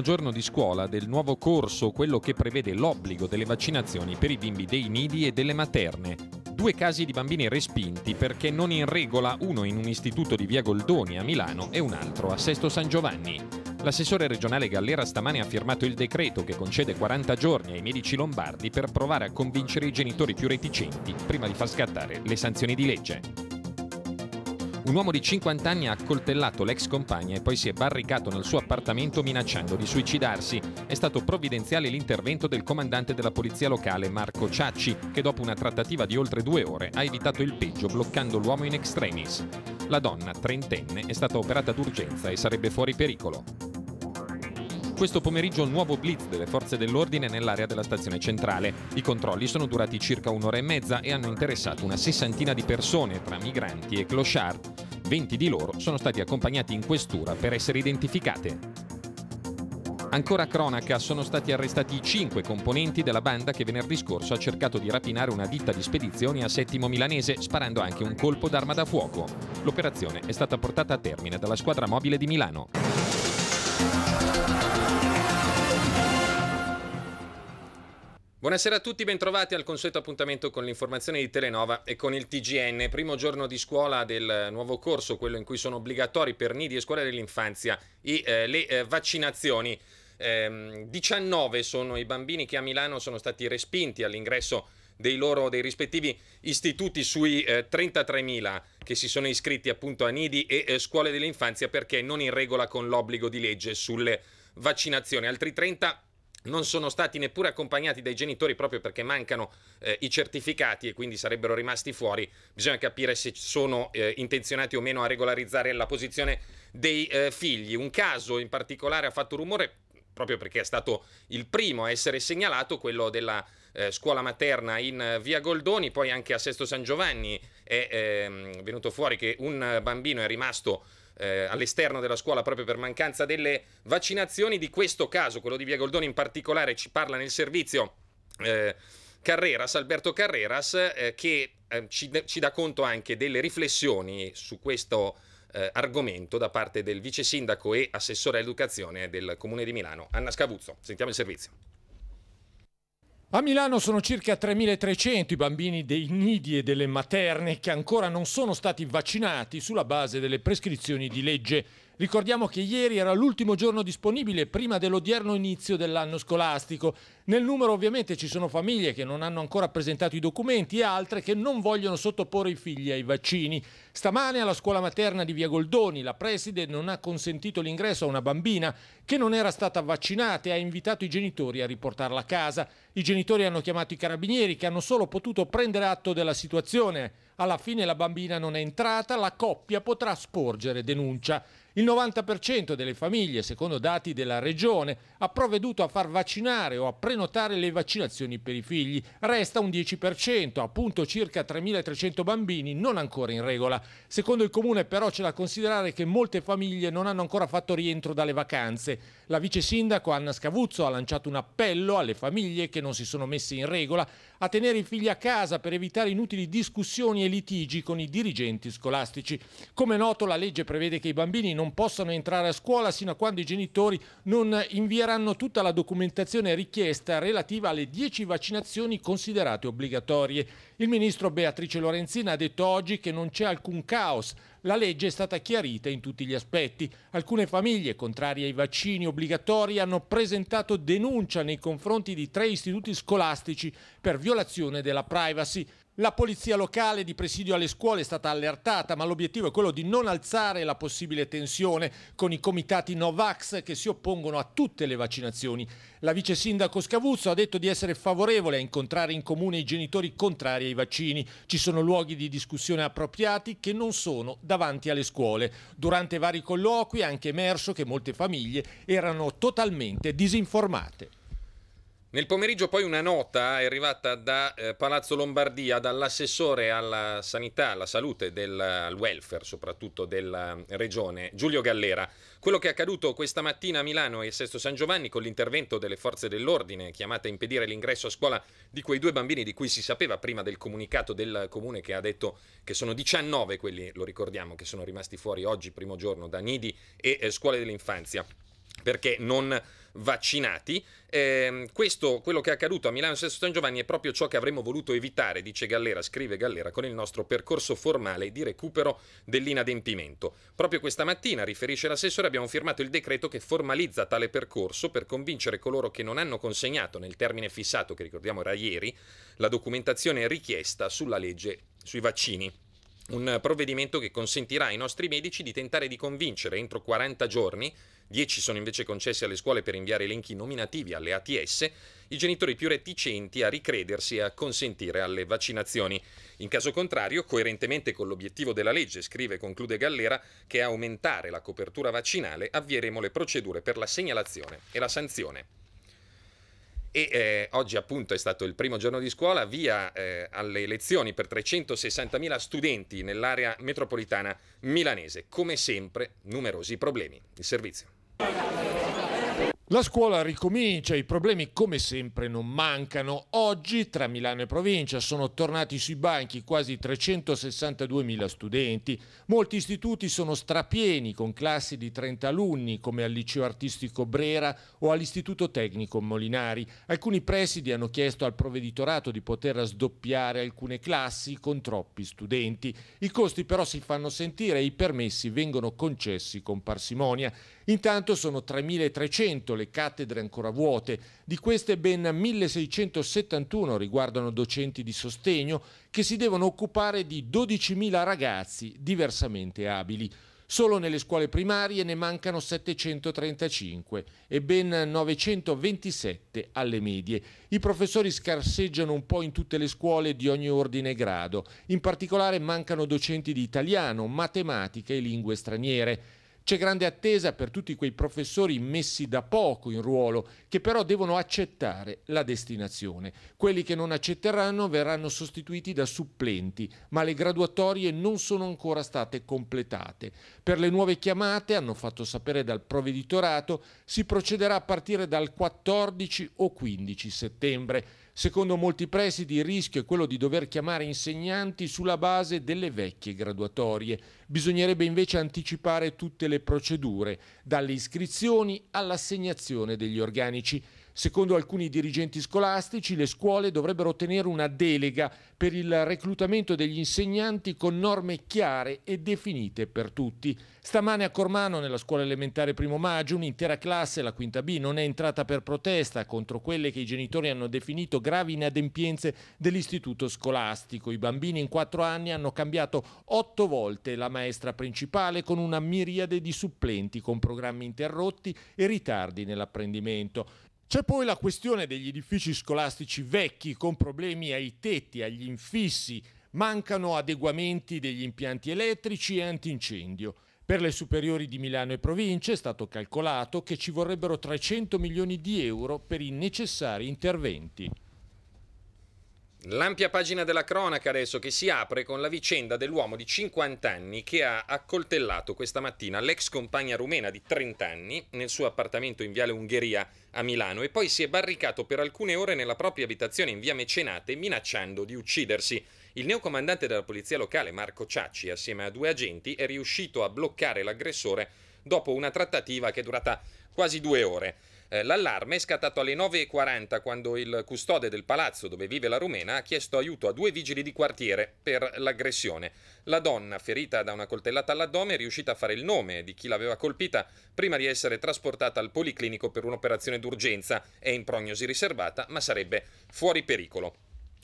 primo giorno di scuola del nuovo corso, quello che prevede l'obbligo delle vaccinazioni per i bimbi dei nidi e delle materne. Due casi di bambini respinti perché non in regola, uno in un istituto di via Goldoni a Milano e un altro a Sesto San Giovanni. L'assessore regionale Gallera stamane ha firmato il decreto che concede 40 giorni ai medici lombardi per provare a convincere i genitori più reticenti prima di far scattare le sanzioni di legge. Un uomo di 50 anni ha accoltellato l'ex compagna e poi si è barricato nel suo appartamento minacciando di suicidarsi. È stato provvidenziale l'intervento del comandante della polizia locale Marco Ciacci, che dopo una trattativa di oltre due ore ha evitato il peggio bloccando l'uomo in extremis. La donna, trentenne, è stata operata d'urgenza e sarebbe fuori pericolo questo pomeriggio un nuovo blitz delle forze dell'ordine nell'area della stazione centrale. I controlli sono durati circa un'ora e mezza e hanno interessato una sessantina di persone tra migranti e clochard. 20 di loro sono stati accompagnati in questura per essere identificate. Ancora cronaca, sono stati arrestati i cinque componenti della banda che venerdì scorso ha cercato di rapinare una ditta di spedizioni a Settimo Milanese, sparando anche un colpo d'arma da fuoco. L'operazione è stata portata a termine dalla squadra mobile di Milano. Buonasera a tutti, bentrovati al consueto appuntamento con l'informazione di Telenova e con il TGN, primo giorno di scuola del nuovo corso, quello in cui sono obbligatori per nidi e scuole dell'infanzia i, eh, le eh, vaccinazioni. Ehm, 19 sono i bambini che a Milano sono stati respinti all'ingresso dei loro dei rispettivi istituti sui eh, 33.000 che si sono iscritti appunto a nidi e eh, scuole dell'infanzia perché non in regola con l'obbligo di legge sulle vaccinazioni. Altri 30 non sono stati neppure accompagnati dai genitori proprio perché mancano eh, i certificati e quindi sarebbero rimasti fuori. Bisogna capire se sono eh, intenzionati o meno a regolarizzare la posizione dei eh, figli. Un caso in particolare ha fatto rumore proprio perché è stato il primo a essere segnalato, quello della eh, scuola materna in eh, via Goldoni, poi anche a Sesto San Giovanni è ehm, venuto fuori che un eh, bambino è rimasto eh, all'esterno della scuola proprio per mancanza delle vaccinazioni. Di questo caso, quello di Via Goldoni in particolare, ci parla nel servizio. Eh, Carreras, Alberto Carreras, eh, che eh, ci, ci, dà conto anche delle riflessioni su questo eh, argomento da parte del vice sindaco e assessore all'educazione del Comune di Milano, Anna Scavuzzo. Sentiamo il servizio. A Milano sono circa 3.300 i bambini dei nidi e delle materne che ancora non sono stati vaccinati sulla base delle prescrizioni di legge. Ricordiamo che ieri era l'ultimo giorno disponibile prima dell'odierno inizio dell'anno scolastico. Nel numero ovviamente ci sono famiglie che non hanno ancora presentato i documenti e altre che non vogliono sottoporre i figli ai vaccini. Stamane alla scuola materna di Via Goldoni la preside non ha consentito l'ingresso a una bambina che non era stata vaccinata e ha invitato i genitori a riportarla a casa. I genitori hanno chiamato i carabinieri che hanno solo potuto prendere atto della situazione alla fine la bambina non è entrata, la coppia potrà sporgere denuncia. Il 90% delle famiglie, secondo dati della Regione, ha provveduto a far vaccinare o a prenotare le vaccinazioni per i figli. Resta un 10%, appunto circa 3.300 bambini non ancora in regola. Secondo il Comune però c'è da considerare che molte famiglie non hanno ancora fatto rientro dalle vacanze. La vice sindaco Anna Scavuzzo ha lanciato un appello alle famiglie che non si sono messe in regola a tenere i figli a casa per evitare inutili discussioni e litigi con i dirigenti scolastici. Come noto la legge prevede che i bambini non possano entrare a scuola sino a quando i genitori non invieranno tutta la documentazione richiesta relativa alle 10 vaccinazioni considerate obbligatorie. Il ministro Beatrice Lorenzina ha detto oggi che non c'è alcun caos, la legge è stata chiarita in tutti gli aspetti. Alcune famiglie contrarie ai vaccini obbligatori hanno presentato denuncia nei confronti di tre istituti scolastici per violazione della privacy. La polizia locale di presidio alle scuole è stata allertata, ma l'obiettivo è quello di non alzare la possibile tensione con i comitati Novax che si oppongono a tutte le vaccinazioni. La vice sindaco Scavuzzo ha detto di essere favorevole a incontrare in comune i genitori contrari ai vaccini. Ci sono luoghi di discussione appropriati che non sono davanti alle scuole. Durante vari colloqui è anche emerso che molte famiglie erano totalmente disinformate. Nel pomeriggio poi una nota è arrivata da eh, Palazzo Lombardia, dall'assessore alla sanità, alla salute, del, al welfare soprattutto della regione, Giulio Gallera. Quello che è accaduto questa mattina a Milano e Sesto San Giovanni con l'intervento delle forze dell'ordine chiamate a impedire l'ingresso a scuola di quei due bambini di cui si sapeva prima del comunicato del comune che ha detto che sono 19 quelli, lo ricordiamo, che sono rimasti fuori oggi, primo giorno, da nidi e eh, scuole dell'infanzia perché non vaccinati. Eh, questo, quello che è accaduto a Milano Sesto San Giovanni, è proprio ciò che avremmo voluto evitare, dice Gallera, scrive Gallera, con il nostro percorso formale di recupero dell'inadempimento. Proprio questa mattina, riferisce l'assessore, abbiamo firmato il decreto che formalizza tale percorso per convincere coloro che non hanno consegnato nel termine fissato, che ricordiamo era ieri, la documentazione richiesta sulla legge sui vaccini. Un provvedimento che consentirà ai nostri medici di tentare di convincere entro 40 giorni, 10 sono invece concessi alle scuole per inviare elenchi nominativi alle ATS, i genitori più reticenti a ricredersi e a consentire alle vaccinazioni. In caso contrario, coerentemente con l'obiettivo della legge, scrive e conclude Gallera, che è aumentare la copertura vaccinale, avvieremo le procedure per la segnalazione e la sanzione. E eh, oggi appunto è stato il primo giorno di scuola, via eh, alle lezioni per 360.000 studenti nell'area metropolitana milanese. Come sempre numerosi problemi. Il servizio. La scuola ricomincia, i problemi come sempre non mancano. Oggi tra Milano e provincia sono tornati sui banchi quasi 362.000 studenti. Molti istituti sono strapieni con classi di 30 alunni come al liceo artistico Brera o all'istituto tecnico Molinari. Alcuni presidi hanno chiesto al provveditorato di poter sdoppiare alcune classi con troppi studenti. I costi però si fanno sentire e i permessi vengono concessi con parsimonia. Intanto sono 3.300 le cattedre ancora vuote, di queste ben 1.671 riguardano docenti di sostegno che si devono occupare di 12.000 ragazzi diversamente abili. Solo nelle scuole primarie ne mancano 735 e ben 927 alle medie. I professori scarseggiano un po' in tutte le scuole di ogni ordine e grado. In particolare mancano docenti di italiano, matematica e lingue straniere. C'è grande attesa per tutti quei professori messi da poco in ruolo, che però devono accettare la destinazione. Quelli che non accetteranno verranno sostituiti da supplenti, ma le graduatorie non sono ancora state completate. Per le nuove chiamate, hanno fatto sapere dal provveditorato, si procederà a partire dal 14 o 15 settembre. Secondo molti presidi il rischio è quello di dover chiamare insegnanti sulla base delle vecchie graduatorie. Bisognerebbe invece anticipare tutte le procedure, dalle iscrizioni all'assegnazione degli organici. Secondo alcuni dirigenti scolastici, le scuole dovrebbero ottenere una delega per il reclutamento degli insegnanti con norme chiare e definite per tutti. Stamane a Cormano, nella scuola elementare Primo Maggio, un'intera classe, la quinta B, non è entrata per protesta contro quelle che i genitori hanno definito gravi inadempienze dell'istituto scolastico. I bambini in quattro anni hanno cambiato otto volte la maestra principale con una miriade di supplenti con programmi interrotti e ritardi nell'apprendimento. C'è poi la questione degli edifici scolastici vecchi con problemi ai tetti, agli infissi, mancano adeguamenti degli impianti elettrici e antincendio. Per le superiori di Milano e province è stato calcolato che ci vorrebbero 300 milioni di euro per i necessari interventi. L'ampia pagina della cronaca adesso che si apre con la vicenda dell'uomo di 50 anni che ha accoltellato questa mattina l'ex compagna rumena di 30 anni nel suo appartamento in Viale Ungheria a Milano e poi si è barricato per alcune ore nella propria abitazione in Via Mecenate minacciando di uccidersi. Il neocomandante della polizia locale Marco Ciacci assieme a due agenti è riuscito a bloccare l'aggressore dopo una trattativa che è durata quasi due ore. Eh, l'allarme è scattato alle 9.40 quando il custode del palazzo dove vive la rumena ha chiesto aiuto a due vigili di quartiere per l'aggressione. La donna, ferita da una coltellata all'addome, è riuscita a fare il nome di chi l'aveva colpita prima di essere trasportata al policlinico per un'operazione d'urgenza. È in prognosi riservata, ma sarebbe fuori pericolo.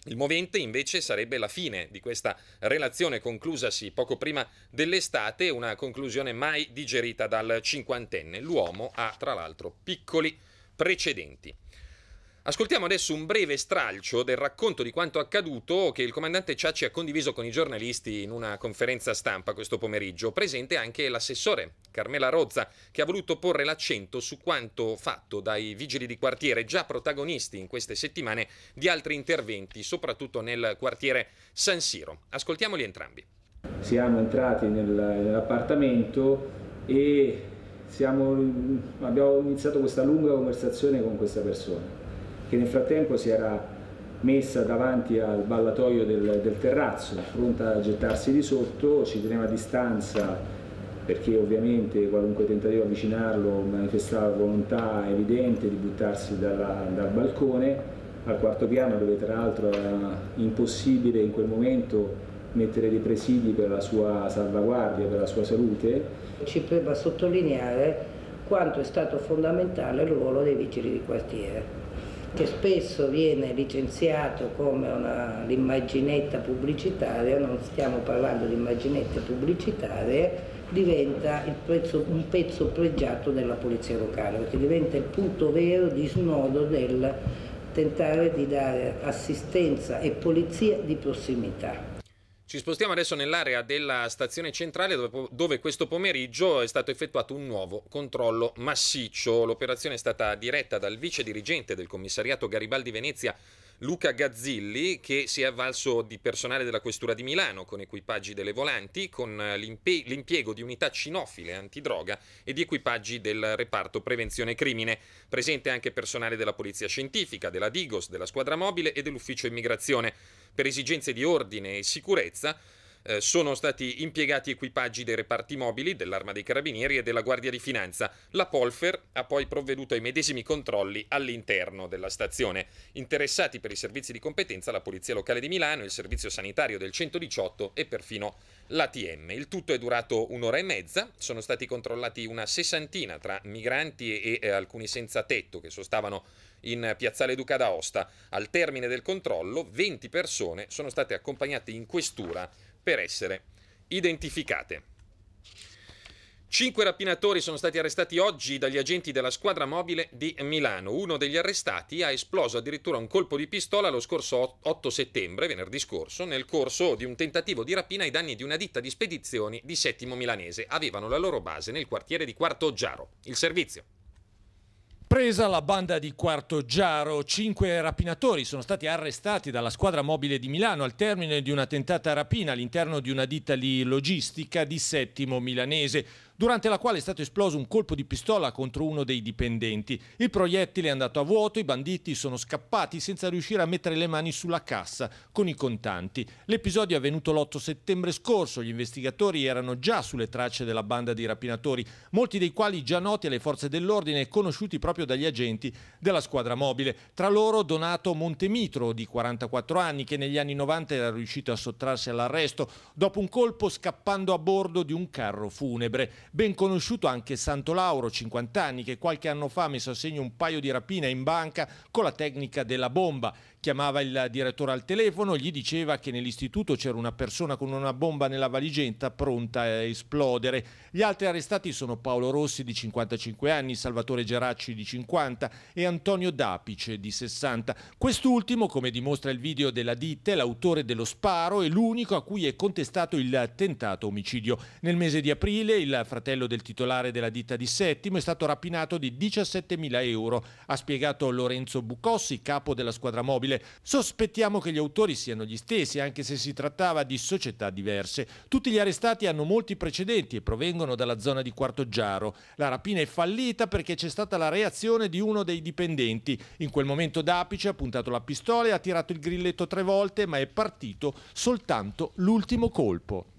Il movente invece sarebbe la fine di questa relazione conclusasi poco prima dell'estate, una conclusione mai digerita dal cinquantenne. L'uomo ha tra l'altro piccoli precedenti. Ascoltiamo adesso un breve stralcio del racconto di quanto accaduto che il comandante Ciacci ha condiviso con i giornalisti in una conferenza stampa questo pomeriggio, presente anche l'assessore Carmela Rozza, che ha voluto porre l'accento su quanto fatto dai vigili di quartiere, già protagonisti in queste settimane di altri interventi, soprattutto nel quartiere San Siro. Ascoltiamoli entrambi. Siamo entrati nell'appartamento e siamo, abbiamo iniziato questa lunga conversazione con questa persona che nel frattempo si era messa davanti al ballatoio del, del terrazzo, pronta a gettarsi di sotto, ci teneva a distanza perché ovviamente qualunque tentativo di avvicinarlo manifestava la volontà evidente di buttarsi dalla, dal balcone al quarto piano dove tra l'altro era impossibile in quel momento mettere dei presidi per la sua salvaguardia, per la sua salute. Ci preme sottolineare quanto è stato fondamentale il ruolo dei vigili di quartiere che spesso viene licenziato come l'immaginetta pubblicitaria, non stiamo parlando di immaginette pubblicitarie, diventa prezzo, un pezzo pregiato della polizia locale, perché diventa il punto vero di snodo del tentare di dare assistenza e polizia di prossimità. Ci spostiamo adesso nell'area della stazione centrale dove, dove, questo pomeriggio è stato effettuato un nuovo controllo massiccio. L'operazione è stata diretta dal vice dirigente del commissariato Garibaldi Venezia Luca Gazzilli che si è avvalso di personale della Questura di Milano con equipaggi delle volanti, con eh, l'impiego di unità cinofile antidroga e di equipaggi del reparto prevenzione crimine. Presente anche personale della Polizia Scientifica, della Digos, della Squadra Mobile e dell'Ufficio Immigrazione. Per esigenze di ordine e sicurezza eh, sono stati impiegati equipaggi dei reparti mobili dell'Arma dei Carabinieri e della Guardia di Finanza. La Polfer ha poi provveduto ai medesimi controlli all'interno della stazione. Interessati per i servizi di competenza la Polizia Locale di Milano, il Servizio Sanitario del 118 e perfino l'ATM. Il tutto è durato un'ora e mezza, sono stati controllati una sessantina tra migranti e alcuni senza tetto che sostavano in Piazzale Duca d'Aosta. Al termine del controllo 20 persone sono state accompagnate in questura per essere identificate. Cinque rapinatori sono stati arrestati oggi dagli agenti della squadra mobile di Milano. Uno degli arrestati ha esploso addirittura un colpo di pistola lo scorso 8 settembre, venerdì scorso, nel corso di un tentativo di rapina ai danni di una ditta di spedizioni di Settimo Milanese. Avevano la loro base nel quartiere di Quarto Giaro. Il servizio. Presa la banda di Quarto Giaro, cinque rapinatori sono stati arrestati dalla squadra mobile di Milano al termine di una tentata rapina all'interno di una ditta di logistica di Settimo Milanese, durante la quale è stato esploso un colpo di pistola contro uno dei dipendenti. Il proiettile è andato a vuoto, i banditi sono scappati senza riuscire a mettere le mani sulla cassa con i contanti. L'episodio è avvenuto l'8 settembre scorso, gli investigatori erano già sulle tracce della banda di rapinatori, molti dei quali già noti alle forze dell'ordine e conosciuti proprio proprio dagli agenti della squadra mobile. Tra loro Donato Montemitro, di 44 anni, che negli anni 90 era riuscito a sottrarsi all'arresto dopo un colpo scappando a bordo di un carro funebre. Ben conosciuto anche Santo Lauro, 50 anni, che qualche anno fa ha messo a segno un paio di rapine in banca con la tecnica della bomba chiamava il direttore al telefono, gli diceva che nell'istituto c'era una persona con una bomba nella valigenta pronta a esplodere. Gli altri arrestati sono Paolo Rossi di 55 anni, Salvatore Geracci di 50 e Antonio Dapice di 60. Quest'ultimo, come dimostra il video della ditta, è l'autore dello sparo e l'unico a cui è contestato il tentato omicidio. Nel mese di aprile il fratello del titolare della ditta di Settimo è stato rapinato di 17.000 euro, ha spiegato Lorenzo Bucossi, capo della squadra mobile possibile. Sospettiamo che gli autori siano gli stessi, anche se si trattava di società diverse. Tutti gli arrestati hanno molti precedenti e provengono dalla zona di Quarto Giaro. La rapina è fallita perché c'è stata la reazione di uno dei dipendenti. In quel momento Dapice ha puntato la pistola e ha tirato il grilletto tre volte, ma è partito soltanto l'ultimo colpo.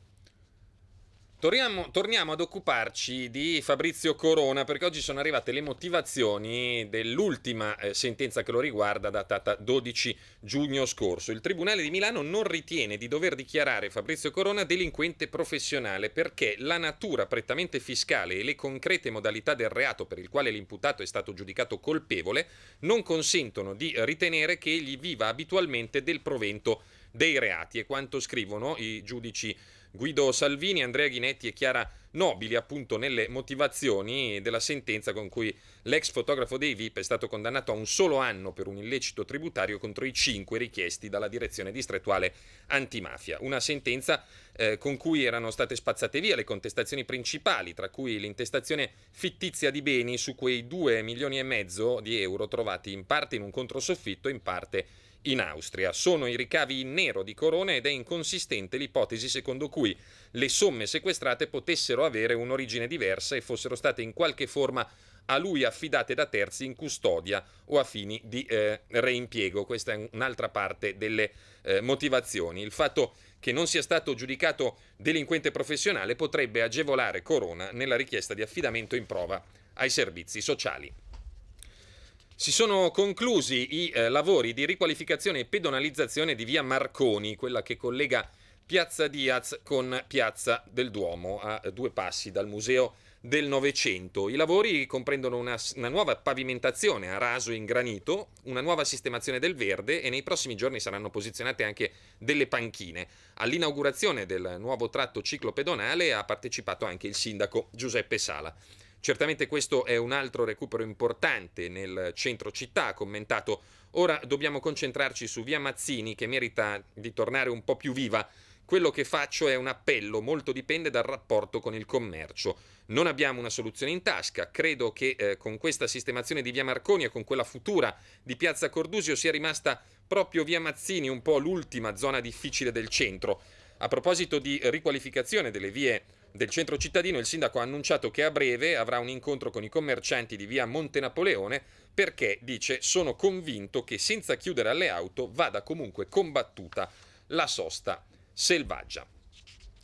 Torniamo, torniamo, ad occuparci di Fabrizio Corona perché oggi sono arrivate le motivazioni dell'ultima eh, sentenza che lo riguarda datata 12 giugno scorso. Il Tribunale di Milano non ritiene di dover dichiarare Fabrizio Corona delinquente professionale perché la natura prettamente fiscale e le concrete modalità del reato per il quale l'imputato è stato giudicato colpevole non consentono di ritenere che egli viva abitualmente del provento dei reati e quanto scrivono i giudici Guido Salvini, Andrea Ghinetti e Chiara Nobili appunto nelle motivazioni della sentenza con cui l'ex fotografo dei VIP è stato condannato a un solo anno per un illecito tributario contro i cinque richiesti dalla direzione distrettuale antimafia. Una sentenza eh, con cui erano state spazzate via le contestazioni principali, tra cui l'intestazione fittizia di beni su quei 2 milioni e mezzo di euro trovati in parte in un controsoffitto e in parte in Austria. Sono i ricavi in nero di Corona ed è inconsistente l'ipotesi secondo cui le somme sequestrate potessero avere un'origine diversa e fossero state in qualche forma a lui affidate da terzi in custodia o a fini di eh, reimpiego. Questa è un'altra parte delle eh, motivazioni. Il fatto che non sia stato giudicato delinquente professionale potrebbe agevolare Corona nella richiesta di affidamento in prova ai servizi sociali. Si sono conclusi i eh, lavori di riqualificazione e pedonalizzazione di via Marconi, quella che collega Piazza Diaz con Piazza del Duomo, a due passi dal Museo del Novecento. I lavori comprendono una, una, nuova pavimentazione a raso in granito, una nuova sistemazione del verde e nei prossimi giorni saranno posizionate anche delle panchine. All'inaugurazione del nuovo tratto ciclopedonale ha partecipato anche il sindaco Giuseppe Sala. Certamente questo è un altro recupero importante nel centro città, ha commentato. Ora dobbiamo concentrarci su via Mazzini che merita di tornare un po' più viva. Quello che faccio è un appello, molto dipende dal rapporto con il commercio. Non abbiamo una soluzione in tasca, credo che eh, con questa sistemazione di via Marconi e con quella futura di piazza Cordusio sia rimasta proprio via Mazzini un po' l'ultima zona difficile del centro. A proposito di riqualificazione delle vie del centro cittadino il sindaco ha annunciato che a breve avrà un incontro con i commercianti di via Monte Napoleone perché, dice, sono convinto che senza chiudere alle auto vada comunque combattuta la sosta selvaggia.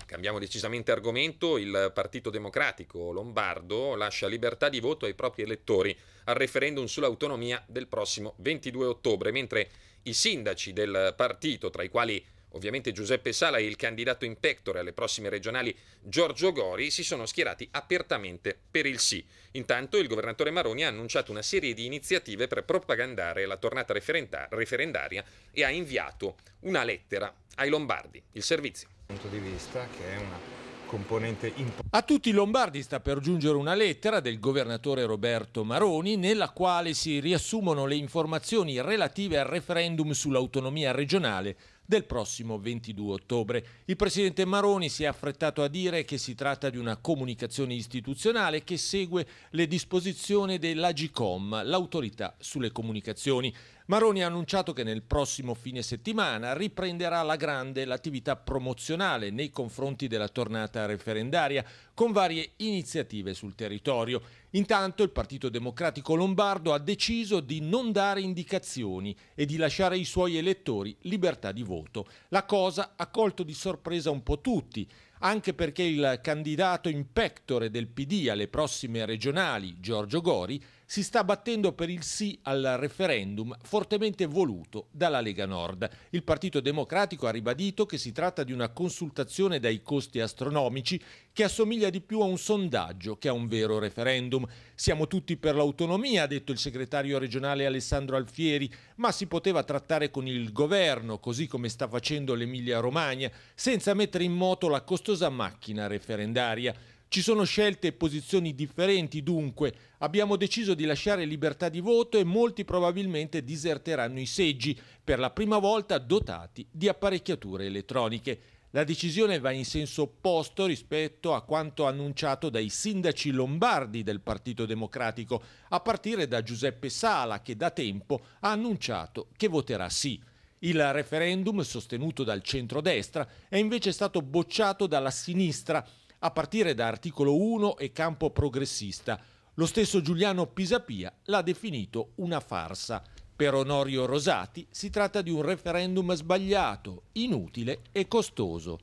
Cambiamo decisamente argomento, il Partito Democratico Lombardo lascia libertà di voto ai propri elettori al referendum sull'autonomia del prossimo 22 ottobre, mentre i sindaci del partito, tra i quali Ovviamente Giuseppe Sala e il candidato in pectore alle prossime regionali Giorgio Gori si sono schierati apertamente per il sì. Intanto il governatore Maroni ha annunciato una serie di iniziative per propagandare la tornata referendaria e ha inviato una lettera ai Lombardi. Il servizio. Punto di vista che è una componente A tutti i lombardi sta per giungere una lettera del governatore Roberto Maroni nella quale si riassumono le informazioni relative al referendum sull'autonomia regionale del prossimo 22 ottobre. Il presidente Maroni si è affrettato a dire che si tratta di una comunicazione istituzionale che segue le disposizioni dell'Agicom, l'autorità sulle comunicazioni. Maroni ha annunciato che nel prossimo fine settimana riprenderà alla grande l'attività promozionale nei confronti della tornata referendaria con varie iniziative sul territorio. Intanto il Partito Democratico Lombardo ha deciso di non dare indicazioni e di lasciare ai suoi elettori libertà di voto. La cosa ha colto di sorpresa un po' tutti anche perché il candidato in pectore del PD alle prossime regionali, Giorgio Gori, si sta battendo per il sì al referendum fortemente voluto dalla Lega Nord. Il Partito Democratico ha ribadito che si tratta di una consultazione dai costi astronomici che assomiglia di più a un sondaggio che a un vero referendum. Siamo tutti per l'autonomia, ha detto il segretario regionale Alessandro Alfieri, ma si poteva trattare con il governo, così come sta facendo l'Emilia Romagna, senza mettere in moto la costosa macchina referendaria. Ci sono scelte e posizioni differenti dunque, abbiamo deciso di lasciare libertà di voto e molti probabilmente diserteranno i seggi, per la prima volta dotati di apparecchiature elettroniche. La decisione va in senso opposto rispetto a quanto annunciato dai sindaci lombardi del Partito Democratico, a partire da Giuseppe Sala che da tempo ha annunciato che voterà sì. Il referendum sostenuto dal centrodestra è invece stato bocciato dalla sinistra a partire da articolo 1 e campo progressista. Lo stesso Giuliano Pisapia l'ha definito una farsa. Per Onorio Rosati si tratta di un referendum sbagliato, inutile e costoso.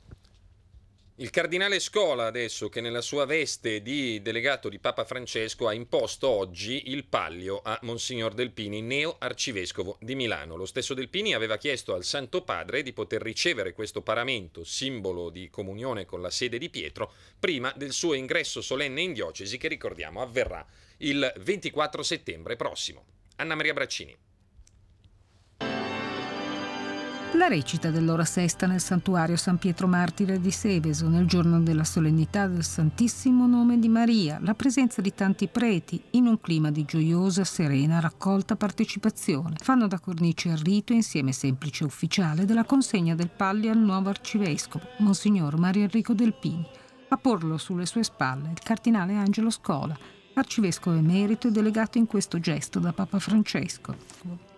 Il cardinale Scola adesso che nella sua veste di delegato di Papa Francesco ha imposto oggi il palio a Monsignor Delpini, neo arcivescovo di Milano. Lo stesso Delpini aveva chiesto al Santo Padre di poter ricevere questo paramento, simbolo di comunione con la sede di Pietro, prima del suo ingresso solenne in diocesi che ricordiamo avverrà il 24 settembre prossimo. Anna Maria Braccini. La recita dell'ora sesta nel santuario San Pietro Martire di Seveso, nel giorno della solennità del Santissimo Nome di Maria, la presenza di tanti preti in un clima di gioiosa, serena, raccolta partecipazione, fanno da cornice al rito insieme semplice ufficiale della consegna del palli al nuovo arcivescovo, Monsignor Mario Enrico Del Pini, a porlo sulle sue spalle il cardinale Angelo Scola, arcivescovo emerito e delegato in questo gesto da Papa Francesco.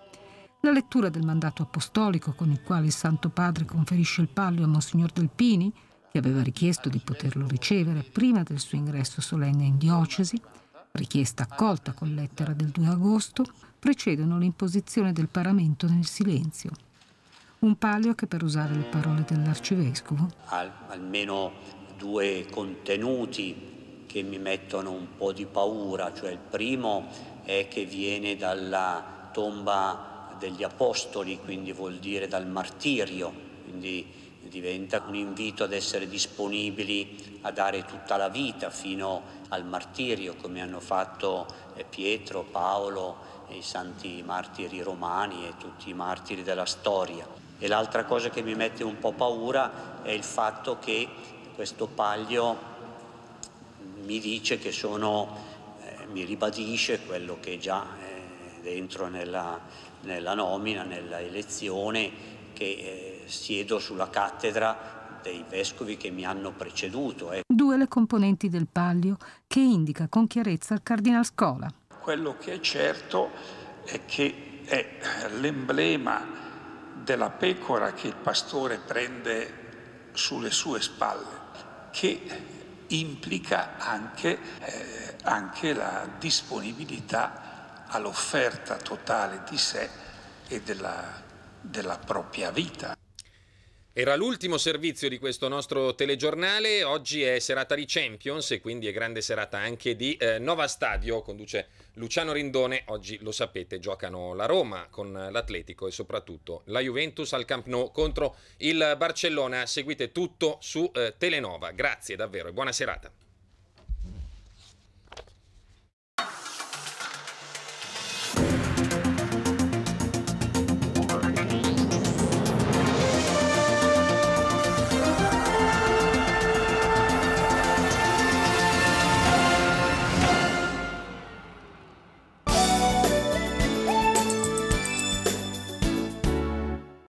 La lettura del mandato apostolico con il quale il Santo Padre conferisce il palio a Monsignor Delpini, che aveva richiesto di poterlo ricevere prima del suo ingresso solenne in diocesi, richiesta accolta con lettera del 2 agosto, precedono l'imposizione del paramento nel silenzio. Un palio che, per usare le parole dell'arcivescovo, Al, almeno due contenuti che mi mettono un po' di paura, cioè il primo è che viene dalla tomba degli apostoli, quindi vuol dire dal martirio, quindi diventa un invito ad essere disponibili a dare tutta la vita fino al martirio, come hanno fatto eh, Pietro, Paolo, i santi martiri romani e tutti i martiri della storia. E l'altra cosa che mi mette un po' paura è il fatto che questo paglio mm, mi dice che sono, eh, mi ribadisce quello che già è eh, dentro nella, nella nomina, nella elezione, che eh, siedo sulla cattedra dei vescovi che mi hanno preceduto. Eh. Due le componenti del palio che indica con chiarezza il Cardinal Scola. Quello che è certo è che è l'emblema della pecora che il pastore prende sulle sue spalle, che implica anche, eh, anche la disponibilità all'offerta totale di sé e della, della propria vita. Era l'ultimo servizio di questo nostro telegiornale, oggi è serata di Champions e quindi è grande serata anche di eh, Nova Stadio, conduce Luciano Rindone, oggi lo sapete giocano la Roma con l'Atletico e soprattutto la Juventus al Camp Nou contro il Barcellona, seguite tutto su eh, Telenova, grazie davvero e buona serata.